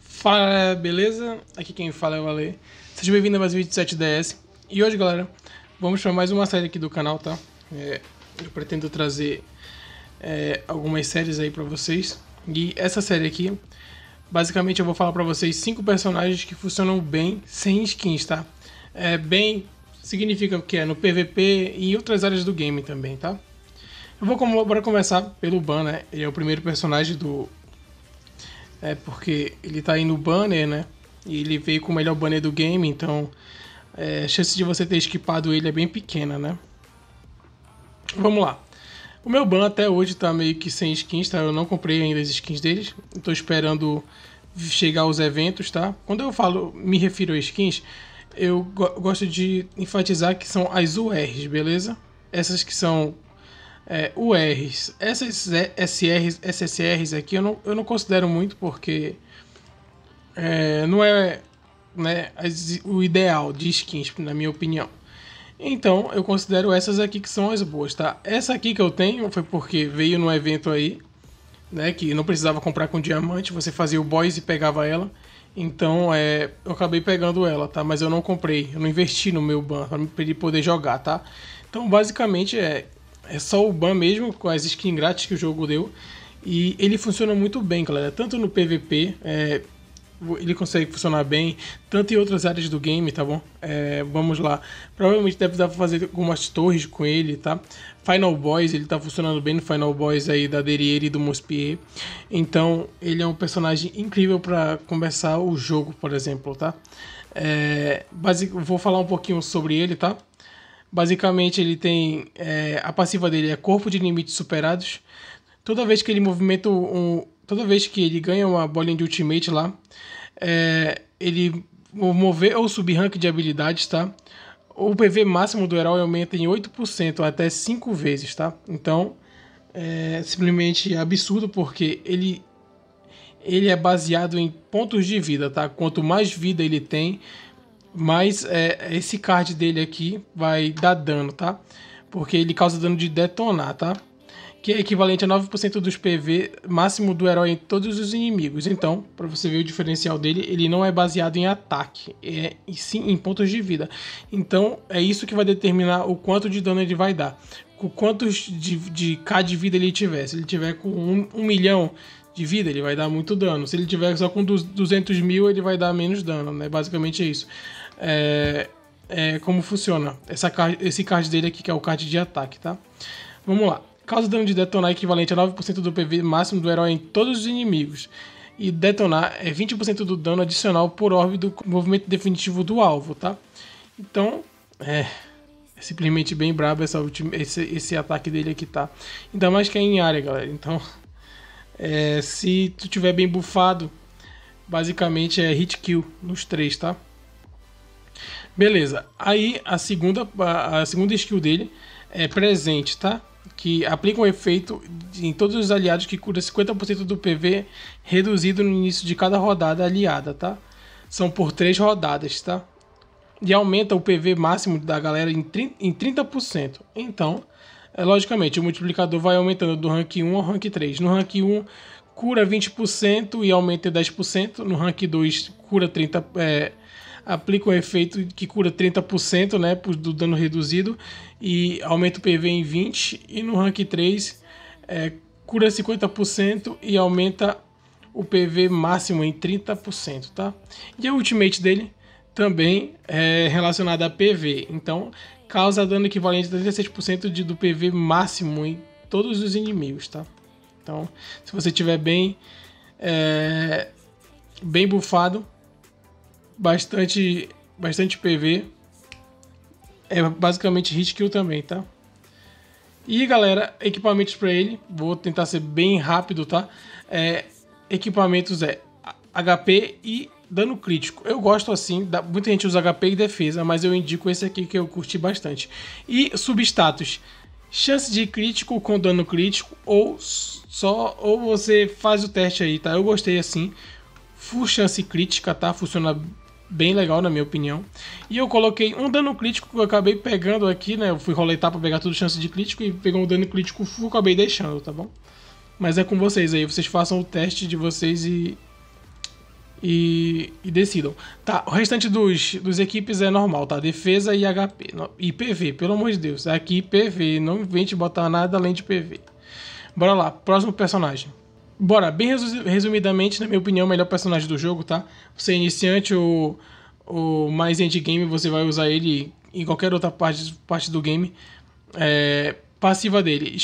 Fala, beleza? Aqui quem fala é o Ale. Seja bem-vindo a mais um vídeo 7DS. E hoje, galera, vamos para mais uma série aqui do canal, tá? É, eu pretendo trazer é, algumas séries aí para vocês. E essa série aqui, basicamente eu vou falar para vocês cinco personagens que funcionam bem sem skins, tá? É, bem significa o que é no PVP e em outras áreas do game também, tá? Eu vou bora começar pelo Ban, né? Ele é o primeiro personagem do é porque ele tá aí no banner, né? E ele veio com o melhor banner do game, então é, a chance de você ter esquipado ele é bem pequena, né? Vamos lá. O meu ban até hoje tá meio que sem skins, tá? Eu não comprei ainda as skins deles. Tô esperando chegar aos eventos, tá? Quando eu falo, me refiro a skins, eu go gosto de enfatizar que são as URs, beleza? Essas que são é, R's. Essas SRs, SSRs aqui eu não, eu não considero muito porque é, não é né, as, o ideal de skins, na minha opinião. Então eu considero essas aqui que são as boas, tá? Essa aqui que eu tenho foi porque veio num evento aí, né? Que não precisava comprar com diamante, você fazia o boys e pegava ela. Então é, eu acabei pegando ela, tá? Mas eu não comprei, eu não investi no meu ban para poder jogar, tá? Então basicamente é é só o ban mesmo, com as skins grátis que o jogo deu. E ele funciona muito bem, galera. Tanto no PVP, é, ele consegue funcionar bem, tanto em outras áreas do game, tá bom? É, vamos lá. Provavelmente deve dar pra fazer algumas torres com ele, tá? Final Boys, ele tá funcionando bem no Final Boys aí da Deriere e do Mospier. Então, ele é um personagem incrível para começar o jogo, por exemplo, tá? É, basic, vou falar um pouquinho sobre ele, tá? Basicamente, ele tem. É, a passiva dele é corpo de limites superados. Toda vez que ele movimenta um. Toda vez que ele ganha uma bolinha de ultimate lá, é, ele mover ou subir rank de habilidades, tá? O PV máximo do herói aumenta em 8% até 5 vezes, tá? Então, é simplesmente absurdo porque ele ele é baseado em pontos de vida, tá? Quanto mais vida ele tem, mas é, esse card dele aqui vai dar dano, tá? Porque ele causa dano de detonar, tá? Que é equivalente a 9% dos PV máximo do herói em todos os inimigos. Então, para você ver o diferencial dele, ele não é baseado em ataque, é e sim em pontos de vida. Então, é isso que vai determinar o quanto de dano ele vai dar. Com quantos de, de K de vida ele tiver. Se ele tiver com 1 um, um milhão de vida, ele vai dar muito dano. Se ele tiver só com 200 mil, ele vai dar menos dano, né? Basicamente é isso é, é, como funciona essa, esse card dele aqui, que é o card de ataque, tá? Vamos lá. Causa dano de detonar é equivalente a 9% do PV máximo do herói em todos os inimigos. E detonar é 20% do dano adicional por orbe do movimento definitivo do alvo, tá? Então, é, é simplesmente bem brabo essa ultima, esse, esse ataque dele aqui, tá? Ainda mais que é em área, galera. Então, é, se tu tiver bem bufado, basicamente é hit kill nos três, tá? Beleza. Aí a segunda, a segunda skill dele é presente, tá? Que aplica um efeito em todos os aliados que cura 50% do PV reduzido no início de cada rodada aliada, tá? São por três rodadas, tá? E aumenta o PV máximo da galera em 30%. Então, é, logicamente, o multiplicador vai aumentando do rank 1 ao rank 3. No rank 1, cura 20% e aumenta em 10%. No rank 2, cura 30%. É, aplica um efeito que cura 30% né, do dano reduzido e aumenta o PV em 20%. E no rank 3 é, cura 50% e aumenta o PV máximo em 30%, tá? E a ultimate dele também é relacionada a PV. Então, causa dano equivalente a 37% de, do PV máximo em todos os inimigos, tá? Então, se você tiver bem é, bem bufado, bastante, bastante PV. É basicamente hit kill também, tá? E galera, equipamentos para ele, vou tentar ser bem rápido, tá? É, equipamentos é HP e dano crítico. Eu gosto assim, dá, muita gente usa HP e defesa, mas eu indico esse aqui que eu curti bastante. E substatus, chance de crítico com dano crítico ou só ou você faz o teste aí, tá? Eu gostei assim. Full chance crítica, tá? Funciona bem legal, na minha opinião. E eu coloquei um dano crítico que eu acabei pegando aqui, né? Eu fui roletar pra pegar tudo chance de crítico e pegou um dano crítico full, acabei deixando, tá bom? Mas é com vocês aí, vocês façam o teste de vocês e. E, e decidam. Tá, o restante dos, dos equipes é normal, tá? Defesa e HP. No, e PV, pelo amor de Deus. Aqui PV, não invente botar nada além de PV. Bora lá, próximo personagem. Bora, bem resumidamente, na minha opinião, o melhor personagem do jogo, tá? Você é iniciante ou, o mais endgame, você vai usar ele em qualquer outra parte, parte do game. É, passiva dele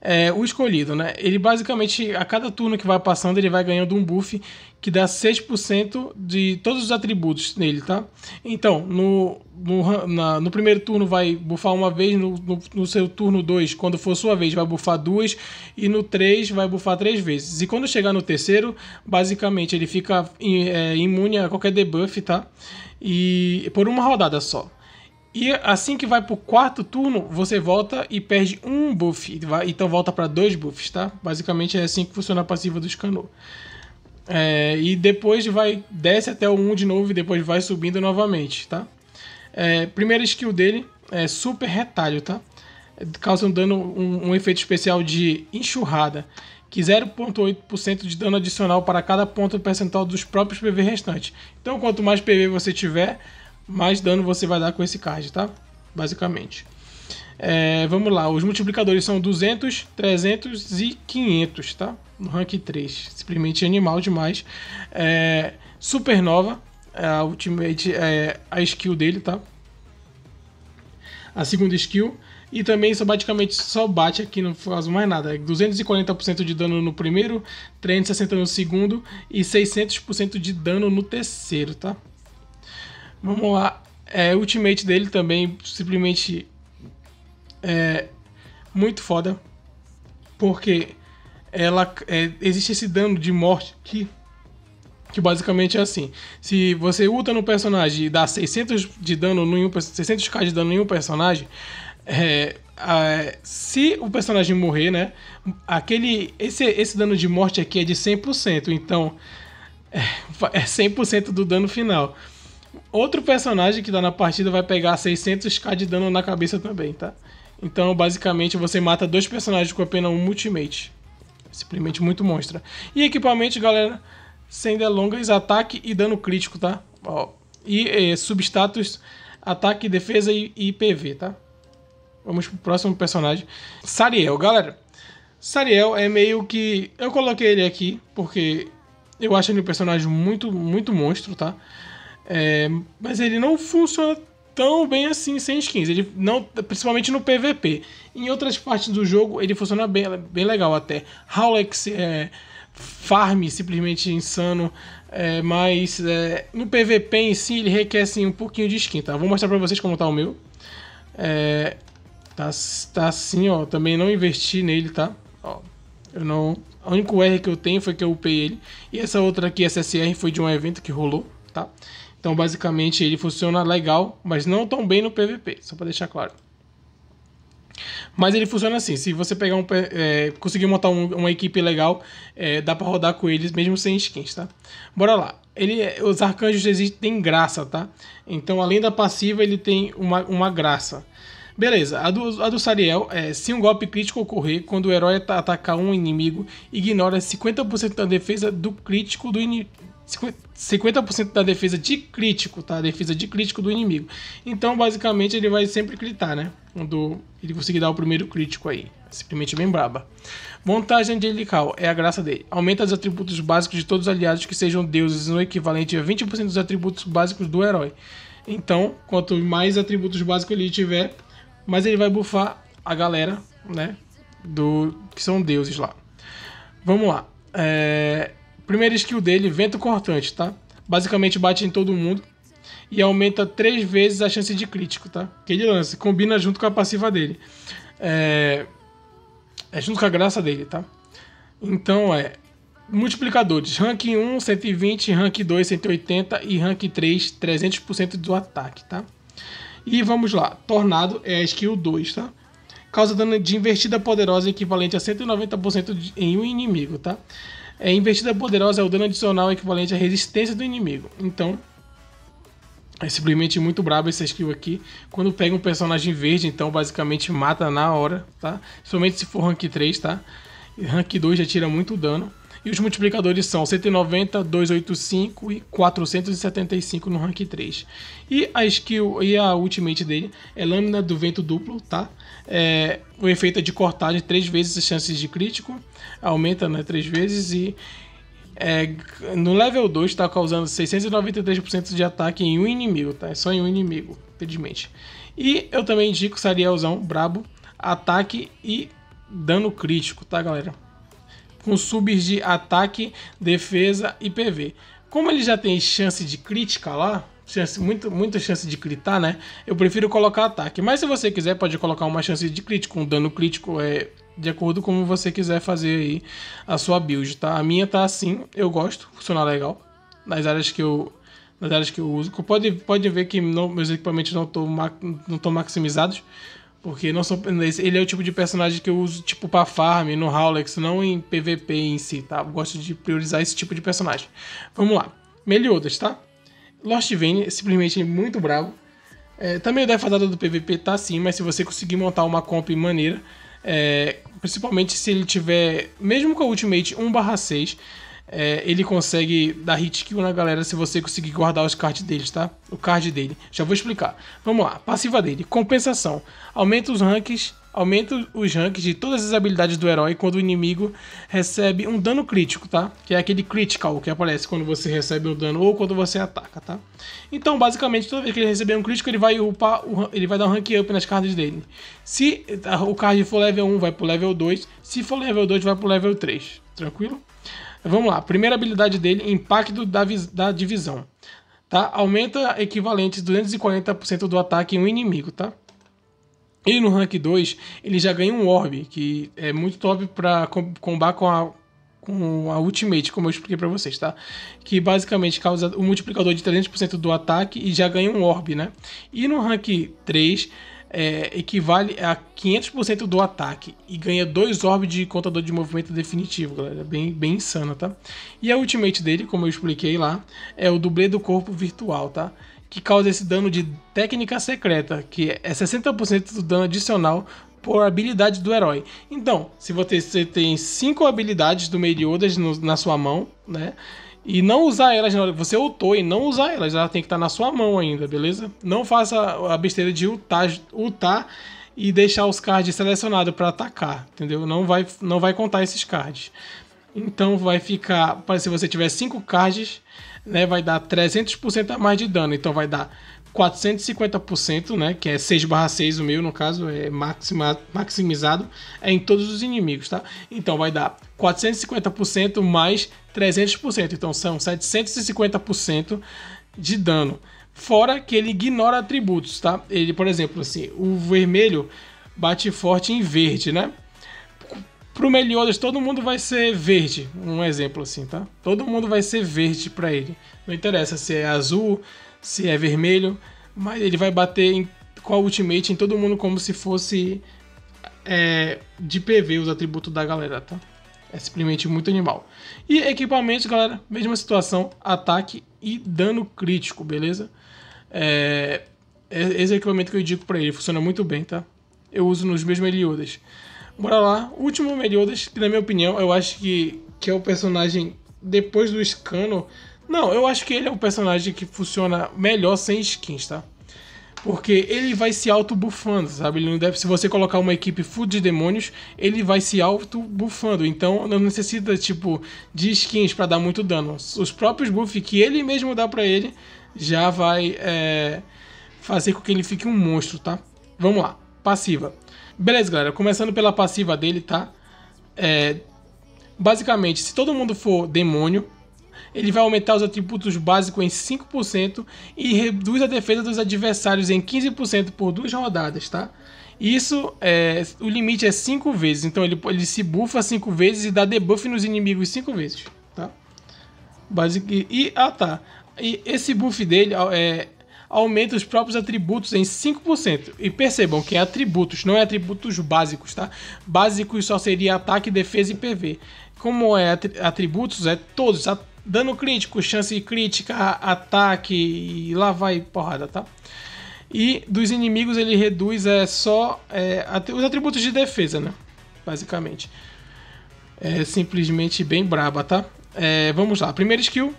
é, o escolhido, né? Ele basicamente, a cada turno que vai passando, ele vai ganhando um buff que dá 6% de todos os atributos nele, tá? Então, no, no, na, no primeiro turno vai buffar uma vez, no, no, no seu turno 2, quando for sua vez, vai buffar duas, e no 3 vai buffar três vezes. E quando chegar no terceiro, basicamente ele fica é, imune a qualquer debuff, tá? E por uma rodada só. E assim que vai pro quarto turno, você volta e perde um buff. Então volta para dois buffs, tá? Basicamente é assim que funciona a passiva do Scanor. É, e depois vai desce até o 1 de novo e depois vai subindo novamente, tá? É, primeira skill dele é super retalho, tá? Causa um dano, um, um efeito especial de enxurrada, que 0.8% de dano adicional para cada ponto percentual dos próprios PV restantes. Então quanto mais PV você tiver, mais dano você vai dar com esse card, tá? Basicamente. É, vamos lá, os multiplicadores são 200, 300 e 500, tá? No rank 3, simplesmente animal demais. É, supernova, é, a ultimate, é, a skill dele, tá? A segunda skill. E também só basicamente só bate aqui, não faz mais nada. 240% é de dano no primeiro, 360% no segundo e 600% de dano no terceiro, tá? Vamos lá. É, ultimate dele também, simplesmente. É, muito foda. Porque ela é, existe esse dano de morte que que basicamente é assim. Se você ulta no personagem e dá 600 de dano em um, 600k de dano em um personagem, é, se o personagem morrer, né, aquele esse esse dano de morte aqui é de 100%, então é, é 100% do dano final. Outro personagem que dá na partida vai pegar 600k de dano na cabeça também, tá? Então, basicamente, você mata dois personagens com apenas um ultimate. Simplesmente muito monstro. E equipamento, galera, sem delongas, ataque e dano crítico, tá? Ó, e é, substatus, ataque, defesa e, e PV, tá? Vamos pro próximo personagem. Sariel, galera. Sariel é meio que... Eu coloquei ele aqui porque eu acho ele um personagem muito, muito monstro, tá? É, mas ele não funciona tão bem assim sem skins. Ele não, principalmente no PVP. Em outras partes do jogo ele funciona bem, é bem legal até. Howlex é farm simplesmente insano. É, mas é, no PVP em si ele requer assim, um pouquinho de skin, tá? Vou mostrar pra vocês como tá o meu. É, tá, tá assim, ó. Também não investi nele, tá? Ó, eu não... A único R que eu tenho foi que eu upei ele. E essa outra aqui, SSR, foi de um evento que rolou, tá? Então, basicamente, ele funciona legal, mas não tão bem no PVP, só para deixar claro. Mas ele funciona assim: se você pegar um, é, conseguir montar um, uma equipe legal, é, dá para rodar com eles mesmo sem skins, tá? Bora lá. Ele, é, os arcanjos existem graça, tá? Então, além da passiva, ele tem uma, uma graça. Beleza, a do, a do Sariel é: se um golpe crítico ocorrer, quando o herói atacar um inimigo, ignora 50% da defesa do crítico do inimigo. 50% da defesa de crítico, tá? A defesa de crítico do inimigo. Então, basicamente, ele vai sempre gritar, né? Quando ele conseguir dar o primeiro crítico aí. Simplesmente bem braba. Montagem angelical é a graça dele. Aumenta os atributos básicos de todos os aliados que sejam deuses no equivalente a 20% dos atributos básicos do herói. Então, quanto mais atributos básicos ele tiver, mas ele vai bufar a galera, né? Do, que são deuses lá. Vamos lá. É, primeira skill dele, vento cortante, tá? Basicamente bate em todo mundo e aumenta três vezes a chance de crítico, tá? Que ele lança, combina junto com a passiva dele. É, é junto com a graça dele, tá? Então é multiplicadores, rank 1 120, rank 2 180 e rank 3 300% do ataque, tá? E vamos lá, Tornado é a skill 2, tá? Causa dano de investida poderosa equivalente a 190% em um inimigo, tá? É, investida poderosa é o dano adicional equivalente à resistência do inimigo. Então, é simplesmente muito brabo essa skill aqui. Quando pega um personagem verde, então basicamente mata na hora, tá? Somente se for rank 3, tá? Rank 2 já tira muito dano. E os multiplicadores são 190, 285 e 475 no rank 3. E a skill e a ultimate dele é lâmina do vento duplo, tá? É, o efeito é de cortagem 3 vezes as chances de crítico, aumenta né, 3 vezes e é, no level 2 está causando 693% de ataque em um inimigo, tá? É só em um inimigo, infelizmente. E eu também indico Sarielzão, brabo, ataque e dano crítico, tá galera? com subs de ataque, defesa e PV. Como ele já tem chance de crítica lá, chance, muito, muita chance de critar, né? Eu prefiro colocar ataque. Mas se você quiser, pode colocar uma chance de crítico, um dano crítico é de acordo com como você quiser fazer aí a sua build, tá? A minha tá assim, eu gosto, funciona legal. Nas áreas que eu nas áreas que eu uso. Pode, pode ver que não, meus equipamentos não estão não maximizados, porque não sou, ele é o tipo de personagem que eu uso, tipo, pra farm, no Howlex, não em PVP em si, tá? Eu gosto de priorizar esse tipo de personagem. Vamos lá. Meliodas, tá? Lost Vane, simplesmente muito bravo. É, também o defasado do PVP tá sim, mas se você conseguir montar uma comp maneira, é, principalmente se ele tiver, mesmo com a Ultimate 1/6, é, ele consegue dar hit kill na galera se você conseguir guardar os cards deles, tá? O card dele. Já vou explicar. Vamos lá. Passiva dele. Compensação. Aumenta os ranks. Aumenta os ranks de todas as habilidades do herói quando o inimigo recebe um dano crítico, tá? Que é aquele critical que aparece quando você recebe um dano ou quando você ataca, tá? Então, basicamente, toda vez que ele receber um crítico, ele vai upar, ele vai dar um rank up nas cards dele. Se tá, o card for level 1, vai pro level 2. Se for level 2, vai pro level 3. Tranquilo? Vamos lá, primeira habilidade dele, impacto da, da divisão. Tá? Aumenta equivalentes 240% do ataque em um inimigo, tá? E no rank 2, ele já ganha um orb, que é muito top para combar com a, com a Ultimate, como eu expliquei para vocês, tá? Que basicamente causa o um multiplicador de 300% do ataque e já ganha um orb, né? E no rank 3, é, equivale a 500% do ataque e ganha dois orbes de contador de movimento definitivo, galera. Bem, bem insano, tá? E a ultimate dele, como eu expliquei lá, é o dublê do corpo virtual, tá? Que causa esse dano de técnica secreta, que é 60% do dano adicional por habilidade do herói. Então, se você, você tem cinco habilidades do Meliodas no, na sua mão, né? e não usar elas na hora. Você ultou e não usar elas, ela tem que estar tá na sua mão ainda, beleza? Não faça a besteira de ultar, ultar e deixar os cards selecionados para atacar, entendeu? Não vai, não vai contar esses cards. Então vai ficar, se você tiver 5 cards, né, vai dar 300% a mais de dano, então vai dar 450%, né, que é 6 barra 6 o meu, no caso, é maxima, maximizado, é em todos os inimigos, tá? Então vai dar 450% mais 300%. Então são 750% de dano. Fora que ele ignora atributos, tá? Ele, por exemplo, assim, o vermelho bate forte em verde, né? Pro Meliodas todo mundo vai ser verde, um exemplo assim, tá? Todo mundo vai ser verde para ele. Não interessa se é azul, se é vermelho, mas ele vai bater em, com a ultimate em todo mundo como se fosse é, de PV os atributos da galera, tá? É simplesmente muito animal. E equipamentos, galera, mesma situação, ataque e dano crítico, beleza? É, é esse é equipamento que eu indico para ele, funciona muito bem, tá? Eu uso nos meus Meliodas. Bora lá, último Meliodas, que na minha opinião, eu acho que, que é o personagem depois do Scano. Não, eu acho que ele é o personagem que funciona melhor sem skins, tá? Porque ele vai se auto-bufando, sabe? Ele não deve, se você colocar uma equipe full de demônios, ele vai se auto-bufando. Então não necessita, tipo, de skins para dar muito dano. Os próprios buffs que ele mesmo dá para ele já vai é, fazer com que ele fique um monstro, tá? Vamos lá. Passiva. Beleza, galera. Começando pela passiva dele, tá? É, basicamente, se todo mundo for demônio, ele vai aumentar os atributos básicos em 5% e reduz a defesa dos adversários em 15% por duas rodadas, tá? Isso, é, o limite é 5 vezes, então ele, ele se bufa 5 vezes e dá debuff nos inimigos 5 vezes, tá? Basic, e, ah tá, e esse buff dele é, aumenta os próprios atributos em 5%. E percebam que é atributos, não é atributos básicos, tá? Básicos só seria ataque, defesa e PV. Como é atributos, é todos, Dano crítico, chance crítica, ataque e lá vai porrada, tá? E dos inimigos ele reduz é, só é, os atributos de defesa, né? Basicamente. É simplesmente bem braba, tá? É, vamos lá. Primeiro skill: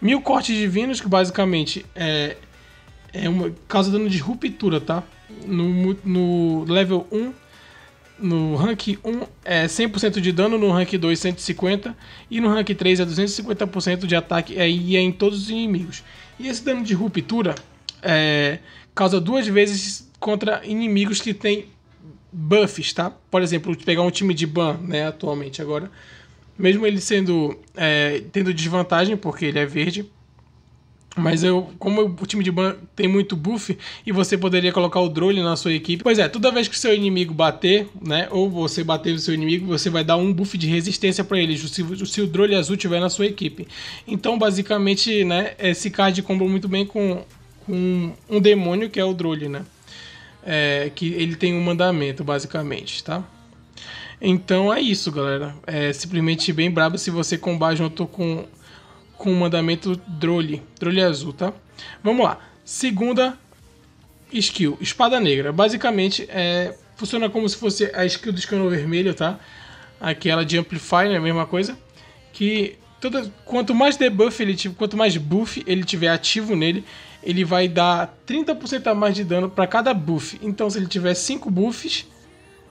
Mil cortes divinos, que basicamente é, é uma, causa dano de ruptura, tá? No, no level 1 no rank 1 é 100% de dano, no rank 2 150% e no rank 3 é 250% de ataque é, e é em todos os inimigos. E esse dano de ruptura é, causa duas vezes contra inimigos que têm buffs, tá? Por exemplo, pegar um time de ban, né, atualmente agora, mesmo ele sendo é, tendo desvantagem porque ele é verde, mas eu, como o time de ban tem muito buff e você poderia colocar o drone na sua equipe. Pois é, toda vez que o seu inimigo bater, né, ou você bater o seu inimigo, você vai dar um buff de resistência para ele, se, se o drone azul tiver na sua equipe. Então, basicamente, né, esse card combo muito bem com, com um demônio que é o drone, né? É, que ele tem um mandamento, basicamente, tá? Então é isso, galera. É simplesmente bem brabo se você combar junto com com o mandamento Drole, Drole Azul, tá? Vamos lá. Segunda skill, Espada Negra. Basicamente, é, funciona como se fosse a skill do Escano Vermelho, tá? Aquela de Amplify, né? A mesma coisa. Que toda, quanto mais debuff ele tiver, quanto mais buff ele tiver ativo nele, ele vai dar 30% a mais de dano para cada buff. Então, se ele tiver 5 buffs,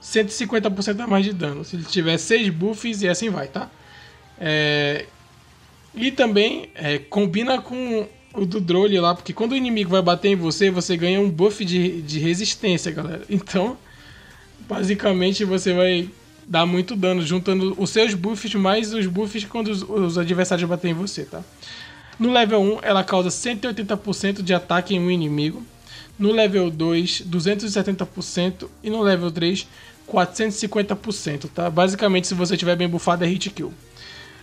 150% a mais de dano. Se ele tiver 6 buffs e assim vai, tá? É, e também é, combina com o do Drole lá, porque quando o inimigo vai bater em você, você ganha um buff de, de resistência, galera. Então, basicamente você vai dar muito dano, juntando os seus buffs mais os buffs quando os, os adversários batem em você, tá? No level 1, ela causa 180% de ataque em um inimigo. No level 2, 270%. E no level 3, 450%, tá? Basicamente, se você tiver bem bufado, é hit kill.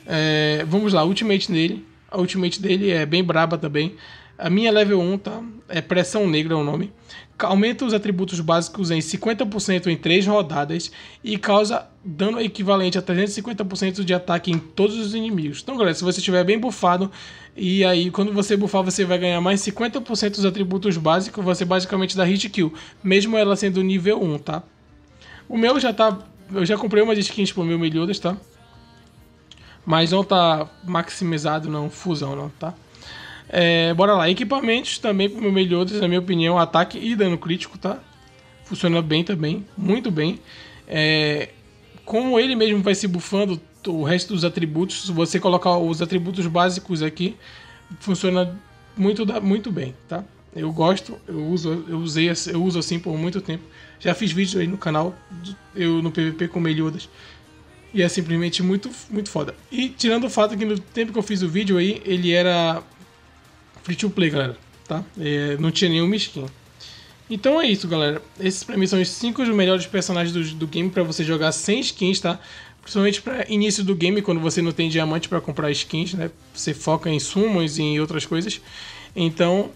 É, vamos lá, ultimate nele. A ultimate dele é bem braba também. A minha level 1, tá? É Pressão Negra é o nome. Aumenta os atributos básicos em 50% em 3 rodadas e causa dano equivalente a 350% de ataque em todos os inimigos. Então, galera, se você estiver bem bufado, e aí quando você bufar, você vai ganhar mais 50% dos atributos básicos, você basicamente dá hit kill, mesmo ela sendo nível 1, tá? O meu já tá. Eu já comprei umas skins pro meu Meliodas, tá? mas não tá maximizado não, fusão não, tá? É, bora lá, equipamentos também meu meliodas na minha opinião, ataque e dano crítico, tá? Funciona bem também, muito bem. É, como ele mesmo vai se bufando o resto dos atributos, se você colocar os atributos básicos aqui, funciona muito, muito bem, tá? Eu gosto, eu uso, eu usei, eu uso assim por muito tempo. Já fiz vídeo aí no canal, eu no PVP com Meliodas, e é simplesmente muito, muito foda. E tirando o fato que no tempo que eu fiz o vídeo aí, ele era free to play, galera. Tá? É, não tinha nenhuma skin. Então é isso, galera. Esses pra mim são os 5 melhores personagens do, do game para você jogar sem skins, tá? Principalmente para início do game, quando você não tem diamante para comprar skins, né? Você foca em summons e em outras coisas. Então,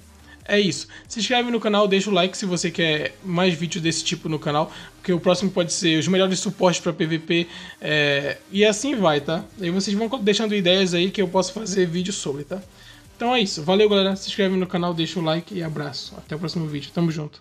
é isso. Se inscreve no canal, deixa o like se você quer mais vídeos desse tipo no canal, porque o próximo pode ser os melhores suportes para PVP é... e assim vai, tá? Aí vocês vão deixando ideias aí que eu posso fazer vídeo sobre, tá? Então é isso. Valeu, galera. Se inscreve no canal, deixa o like e abraço. Até o próximo vídeo. Tamo junto.